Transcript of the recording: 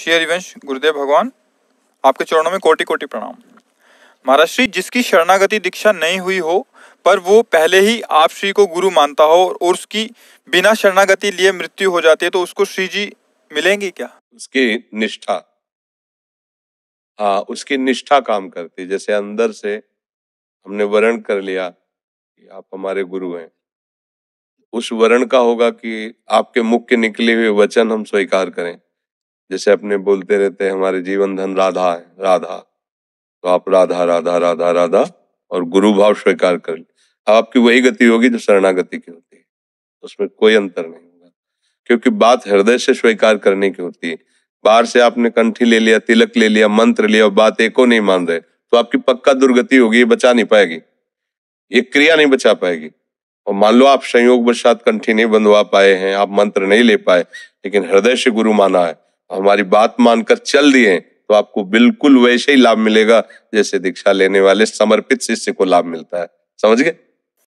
श्री हरिवंश गुरुदेव भगवान आपके चरणों में कोटि कोटि प्रणाम महाराज श्री जिसकी शरणागति दीक्षा नहीं हुई हो पर वो पहले ही आप श्री को गुरु मानता हो और उसकी बिना शरणागति लिए मृत्यु हो जाती है तो उसको श्री जी मिलेंगी क्या उसकी निष्ठा हाँ उसकी निष्ठा काम करती है जैसे अंदर से हमने वर्ण कर लिया कि आप हमारे गुरु हैं उस वर्ण का होगा कि आपके मुख के निकले हुए वचन हम स्वीकार करें जैसे अपने बोलते रहते हैं हमारे जीवन धन राधा है राधा तो आप राधा राधा राधा राधा और गुरु भाव स्वीकार कर लें आपकी वही गति होगी जो शरणागति की होती है उसमें कोई अंतर नहीं होगा क्योंकि बात हृदय से स्वीकार करने की होती है बाहर से आपने कंठी ले लिया तिलक ले लिया मंत्र लिया और बात एको नहीं मान रहे तो आपकी पक्का दुर्गति होगी ये बचा नहीं पाएगी ये क्रिया नहीं बचा पाएगी और मान लो आप संयोग बसात कंठी नहीं बंधवा पाए हैं आप मंत्र नहीं ले पाए लेकिन हृदय से गुरु माना है हमारी बात मानकर चल दिए तो आपको बिल्कुल वैसे ही लाभ मिलेगा जैसे दीक्षा लेने वाले समर्पित शिष्य को लाभ मिलता है समझ गए